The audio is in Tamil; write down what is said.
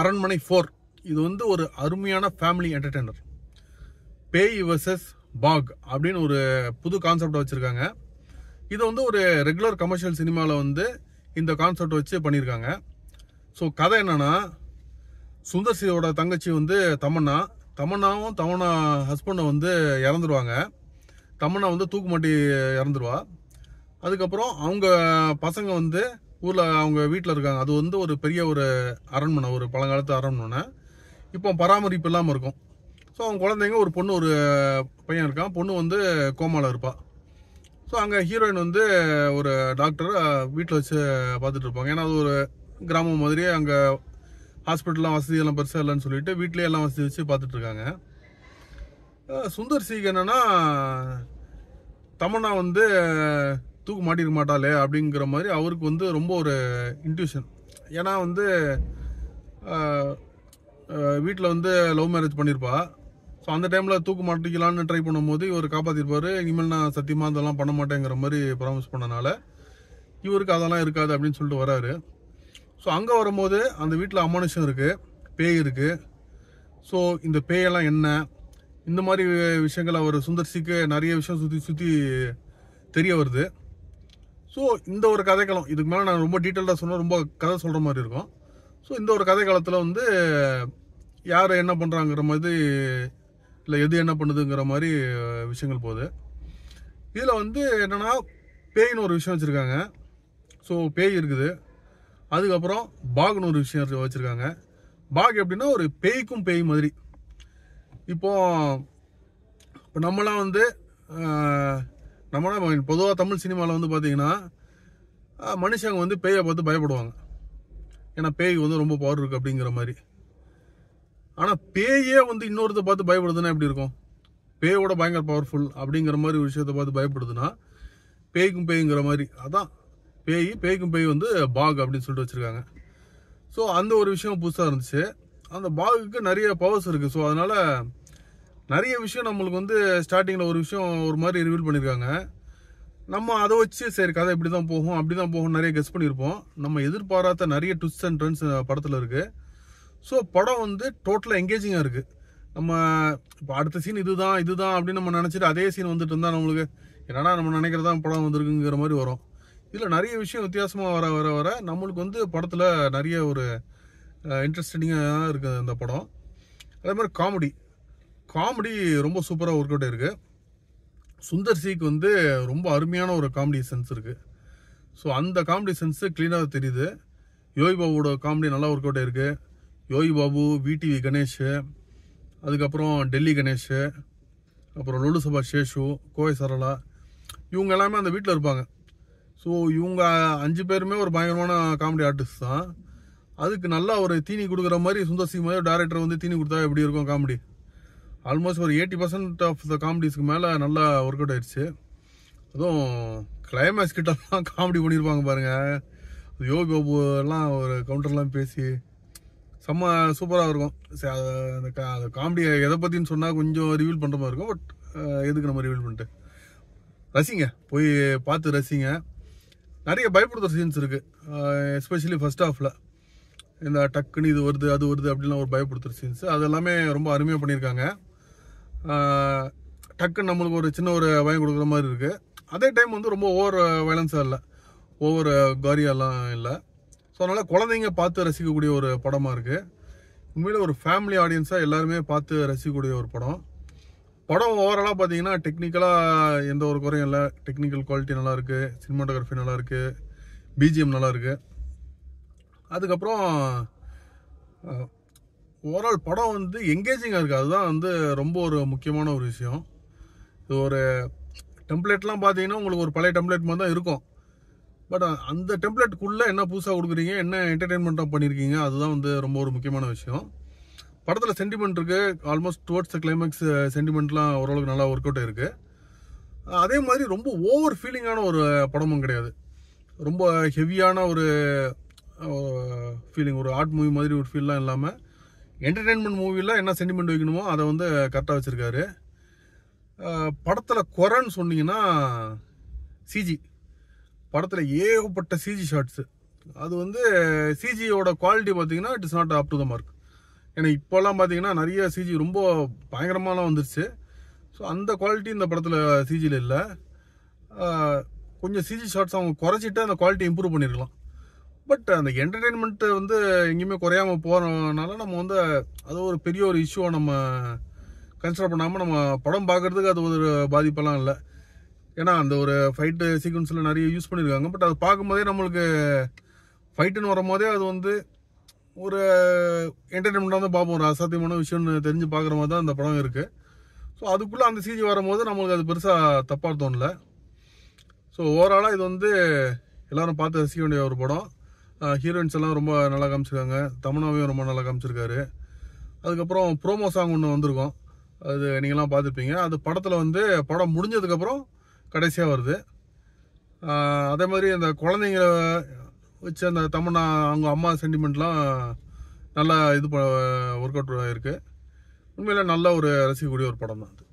அரண்மனை ஃபோர் இது வந்து ஒரு அருமையான ஃபேமிலி என்டர்டெய்னர் பேய் வர்சஸ் பாக் அப்படின்னு ஒரு புது கான்செப்டை வச்சுருக்காங்க இதை வந்து ஒரு ரெகுலர் கமர்ஷியல் சினிமாவில் வந்து இந்த கான்செப்ட் வச்சு பண்ணியிருக்காங்க ஸோ கதை என்னென்னா சுந்தர் தங்கச்சி வந்து தமன்னா தமன்னாவும் தமன்னா ஹஸ்பண்டை வந்து இறந்துருவாங்க தமன்னா வந்து தூக்குமாட்டி இறந்துருவா அதுக்கப்புறம் அவங்க பசங்க வந்து ஊரில் அவங்க வீட்டில் இருக்காங்க அது வந்து ஒரு பெரிய ஒரு அரண்மனை ஒரு பழங்காலத்து அரண்மனை இப்போ பராமரிப்பு இல்லாமல் இருக்கும் ஸோ அவங்க குழந்தைங்க ஒரு பொண்ணு ஒரு பையன் இருக்கான் பொண்ணு வந்து கோமால இருப்பான் ஸோ அங்கே ஹீரோயின் வந்து ஒரு டாக்டர் வீட்டில் வச்சு பார்த்துட்டு இருப்பாங்க ஏன்னா அது ஒரு கிராமம் மாதிரியே அங்கே ஹாஸ்பிட்டல்லாம் வசதியெல்லாம் பெருசாக இல்லைன்னு சொல்லிட்டு வீட்லேயே எல்லாம் வசதி வச்சு பார்த்துட்ருக்காங்க சுந்தர் சிங் என்னென்னா தமன்னா வந்து தூக்கு மாட்டிருக்க மாட்டாளே அப்படிங்கிற மாதிரி அவருக்கு வந்து ரொம்ப ஒரு இன்ட்யூஷன் ஏன்னா வந்து வீட்டில் வந்து லவ் மேரேஜ் பண்ணியிருப்பா ஸோ அந்த டைமில் தூக்கு மாட்டிக்கலான்னு ட்ரை பண்ணும்போது இவர் காப்பாற்றிருப்பார் இனிமேல் நான் சத்தியமாக அதெல்லாம் பண்ண மாட்டேங்கிற மாதிரி ப்ராமிஸ் பண்ணனால இவருக்கு அதெல்லாம் இருக்காது அப்படின்னு சொல்லிட்டு வராரு ஸோ அங்கே வரும்போது அந்த வீட்டில் அமானுஷம் இருக்குது பேய் இருக்குது ஸோ இந்த பேயெல்லாம் என்ன இந்த மாதிரி விஷயங்கள் அவர் சுந்தர்சிக்கு நிறைய விஷயம் சுற்றி சுற்றி தெரிய வருது ஸோ இந்த ஒரு கதைக்களம் இதுக்கு மேலே நான் ரொம்ப டீட்டெயிலாக சொன்னால் ரொம்ப கதை சொல்கிற மாதிரி இருக்கும் ஸோ இந்த ஒரு கதை காலத்தில் வந்து யார் என்ன பண்ணுறாங்கிற மாதிரி இல்லை எது என்ன பண்ணுதுங்கிற மாதிரி விஷயங்கள் போகுது இதில் வந்து என்னென்னா பேயின்னு ஒரு விஷயம் வச்சுருக்காங்க ஸோ பேய் இருக்குது அதுக்கப்புறம் பாகுன்னு ஒரு விஷயம் வச்சுருக்காங்க பாக் எப்படின்னா ஒரு பேய்க்கும் பேய் மாதிரி இப்போ இப்போ நம்மளாம் வந்து நம்மளோட பொதுவாக தமிழ் சினிமாவில் வந்து பார்த்தீங்கன்னா மனுஷங்க வந்து பேயை பார்த்து பயப்படுவாங்க ஏன்னா பேய் வந்து ரொம்ப பவர் இருக்குது அப்படிங்கிற மாதிரி ஆனால் பேயே வந்து இன்னொருத்த பார்த்து பயப்படுதுன்னா எப்படி இருக்கும் பேயோட பயங்கர பவர்ஃபுல் அப்படிங்கிற மாதிரி ஒரு விஷயத்தை பார்த்து பயப்படுதுன்னா பேய்க்கும் பேய்ங்கிற மாதிரி அதான் பேய் பேய்க்கும் பேய் வந்து பாக் அப்படின்னு சொல்லிட்டு வச்சுருக்காங்க ஸோ அந்த ஒரு விஷயம் புதுசாக இருந்துச்சு அந்த பாகுக்கு நிறைய பவர்ஸ் இருக்குது ஸோ அதனால் நிறைய விஷயம் நம்மளுக்கு வந்து ஸ்டார்டிங்கில் ஒரு விஷயம் ஒரு மாதிரி ரிவீல் பண்ணியிருக்காங்க நம்ம அதை வச்சு சரி கதை இப்படி தான் போகும் அப்படி தான் போகும் நிறைய கெஸ் பண்ணியிருப்போம் நம்ம எதிர்பாராத நிறைய ட்விஸ்ட் அண்ட் ட்ரெண்ட்ஸ் படத்தில் இருக்குது ஸோ படம் வந்து டோட்டலாக எங்கேஜிங்காக இருக்குது நம்ம இப்போ அடுத்த சீன் இதுதான் இதுதான் அப்படின்னு நம்ம நினச்சிட்டு அதே சீன் வந்துட்டு இருந்தால் நம்மளுக்கு என்னடா நம்ம நினைக்கிறதா படம் வந்திருக்குங்கிற மாதிரி வரும் இதில் நிறைய விஷயம் வித்தியாசமாக வர வர வர நம்மளுக்கு வந்து படத்தில் நிறைய ஒரு இன்ட்ரெஸ்டிங்காக இருக்குது அந்த படம் அதே மாதிரி காமெடி காமெடி ரொம்ப சூப்பராக ஒர்க் அவுட் இருக்குது சுந்தர் சிக்கு வந்து ரொம்ப அருமையான ஒரு காமெடி சென்ஸ் இருக்குது ஸோ அந்த காமெடி சென்ஸு க்ளீனாக தெரியுது யோகி பாபுவோட காமெடி நல்லா ஒர்க் அவுட் இருக்குது யோகி பாபு விடிவி கணேஷ் அதுக்கப்புறம் டெல்லி கணேஷ் அப்புறம் லொலு சபா சேஷு கோவை சரளா இவங்க எல்லாமே அந்த வீட்டில் இருப்பாங்க ஸோ இவங்க அஞ்சு பேருமே ஒரு பயங்கரமான காமெடி ஆர்டிஸ்ட் தான் அதுக்கு நல்லா ஒரு தீனி கொடுக்குற மாதிரி சுந்தர் சிங் மாதிரி டேரக்டர் வந்து தீனி கொடுத்தா எப்படி இருக்கும் காமெடி ஆல்மோஸ்ட் ஒரு எயிட்டி பர்சன்ட் ஆஃப் த காமெடிஸ்க்கு மேலே நல்லா ஒர்க் அவுட் ஆயிடுச்சு அதுவும் கிளைமேக்ஸ் கிட்டலாம் காமெடி பண்ணியிருப்பாங்க பாருங்கள் யோ பாபு எல்லாம் ஒரு கவுண்டர்லாம் பேசி செம்ம சூப்பராக இருக்கும் அந்த கா அந்த காமெடியை எதை பற்றின்னு சொன்னால் கொஞ்சம் ரிவீல் பண்ணுற மாதிரி இருக்கும் பட் எதுக்கு நம்ம ரிவீல் பண்ணிட்டு ரசிங்க போய் பார்த்து ரசிங்க நிறைய பயப்படுத்துகிற சீன்ஸ் இருக்குது எஸ்பெஷலி ஃபஸ்ட் ஆஃபில் இந்த டக்குன்னு இது வருது அது வருது அப்படின்லாம் ஒரு பயப்படுத்துகிற சீன்ஸ் அது எல்லாமே ரொம்ப அருமையாக பண்ணியிருக்காங்க டக்குன்னு நம்மளுக்கு ஒரு சின்ன ஒரு பயம் கொடுக்குற மாதிரி இருக்குது அதே டைம் வந்து ரொம்ப ஓவர் வயலன்ஸாக இல்லை ஓவர் காரியாலாம் இல்லை ஸோ அதனால் குழந்தைங்க பார்த்து ரசிக்கக்கூடிய ஒரு படமாக இருக்குது உண்மையில் ஒரு ஃபேமிலி ஆடியன்ஸாக எல்லாருமே பார்த்து ரசிக்கக்கூடிய ஒரு படம் படம் ஓவராலாக பார்த்தீங்கன்னா டெக்னிக்கலாக எந்த ஒரு குறையும் இல்லை டெக்னிக்கல் குவாலிட்டி நல்லாயிருக்கு சினிமாட்டோகிராஃபி இருக்குது பிஜிஎம் நல்லா இருக்குது அதுக்கப்புறம் ஓவரால் படம் வந்து எங்கேஜிங்காக இருக்குது அதுதான் வந்து ரொம்ப ஒரு முக்கியமான ஒரு விஷயம் இது ஒரு டெம்ப்ளேட்லாம் பார்த்தீங்கன்னா உங்களுக்கு ஒரு பழைய டெம்ப்ளேட் மாதிரி தான் இருக்கும் பட் அந்த டெம்ப்ளேட்டுக்குள்ளே என்ன புதுசாக கொடுக்குறீங்க என்ன என்டர்டெயின்மெண்ட்டாக பண்ணியிருக்கீங்க அதுதான் வந்து ரொம்ப ஒரு முக்கியமான விஷயம் படத்தில் சென்டிமெண்ட் இருக்குது ஆல்மோஸ்ட் டுவர்ட்ஸ் த கிளைமேக்ஸ் சென்டிமெண்ட்லாம் ஓரளவுக்கு நல்லா ஒர்க் அவுட் இருக்குது அதே மாதிரி ரொம்ப ஓவர் ஃபீலிங்கான ஒரு படமும் கிடையாது ரொம்ப ஹெவியான ஒரு ஃபீலிங் ஒரு ஆர்ட் மூவி மாதிரி ஒரு ஃபீல்லாம் இல்லாமல் என்டர்டெயின்மெண்ட் மூவியில் என்ன சென்டிமெண்ட் வைக்கணுமோ அதை வந்து கரெக்டாக வச்சுருக்காரு படத்தில் குறைன்னு சொன்னீங்கன்னா சிஜி படத்தில் ஏகப்பட்ட சிஜி ஷார்ட்ஸு அது வந்து சிஜியோட குவாலிட்டி பார்த்தீங்கன்னா it is not up to the mark ஏன்னா இப்போல்லாம் பார்த்தீங்கன்னா நிறைய சிஜி ரொம்ப பயங்கரமாகலாம் வந்துருச்சு ஸோ அந்த குவாலிட்டி இந்த படத்தில் சிஜியில் இல்லை கொஞ்சம் சிஜி ஷார்ட்ஸ் அவங்க குறைச்சிட்டு அந்த குவாலிட்டி இம்ப்ரூவ் பண்ணியிருக்கலாம் பட் அந்த என்டர்டெயின்மெண்ட் வந்து எங்கேயுமே குறையாமல் போகிறனால நம்ம வந்து அது ஒரு பெரிய ஒரு இஷ்யூவை நம்ம கன்சிடர் பண்ணாமல் நம்ம படம் பார்க்குறதுக்கு அது ஒரு பாதிப்பெல்லாம் இல்லை ஏன்னா அந்த ஒரு ஃபைட்டு சீக்வன்ஸில் நிறைய யூஸ் பண்ணியிருக்காங்க பட் அது பார்க்கும்போதே நம்மளுக்கு ஃபைட்டுன்னு வரும்போதே அது வந்து ஒரு என்டர்டெயின்மெண்ட்டாக தான் பார்ப்போம் ஒரு அசாத்தியமான விஷயம்னு தெரிஞ்சு பார்க்குற மாதிரி தான் அந்த படம் இருக்குது ஸோ அதுக்குள்ளே அந்த சிஜி வரும்போது நம்மளுக்கு அது பெருசாக தப்பாக தோணல ஸோ ஓவராலாக இது வந்து எல்லோரும் பார்த்து ரசிக்க வேண்டிய ஒரு படம் ஹீரோயின்ஸ் எல்லாம் ரொம்ப நல்லா காமிச்சிருக்காங்க தமிழாவையும் ரொம்ப நல்லா காமிச்சிருக்காரு அதுக்கப்புறம் ப்ரோமோ சாங் ஒன்று வந்திருக்கும் அது நீங்களாம் பார்த்துருப்பீங்க அது படத்தில் வந்து படம் முடிஞ்சதுக்கப்புறம் கடைசியாக வருது அதே மாதிரி அந்த குழந்தைங்கள வச்சு அந்த தமன்னா அவங்க அம்மா சென்டிமெண்ட்லாம் நல்லா இது ப ஒர்க் அவுட் இருக்குது உண்மையில் நல்ல ஒரு ரசிக்கக்கூடிய ஒரு படம் தான் அது